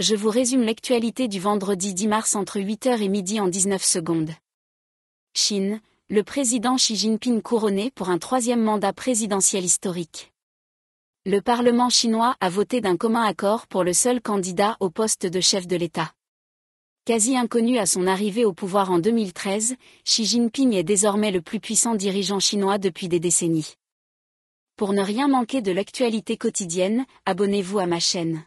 je vous résume l'actualité du vendredi 10 mars entre 8h et midi en 19 secondes. Chine, le président Xi Jinping couronné pour un troisième mandat présidentiel historique. Le Parlement chinois a voté d'un commun accord pour le seul candidat au poste de chef de l'État. Quasi inconnu à son arrivée au pouvoir en 2013, Xi Jinping est désormais le plus puissant dirigeant chinois depuis des décennies. Pour ne rien manquer de l'actualité quotidienne, abonnez-vous à ma chaîne.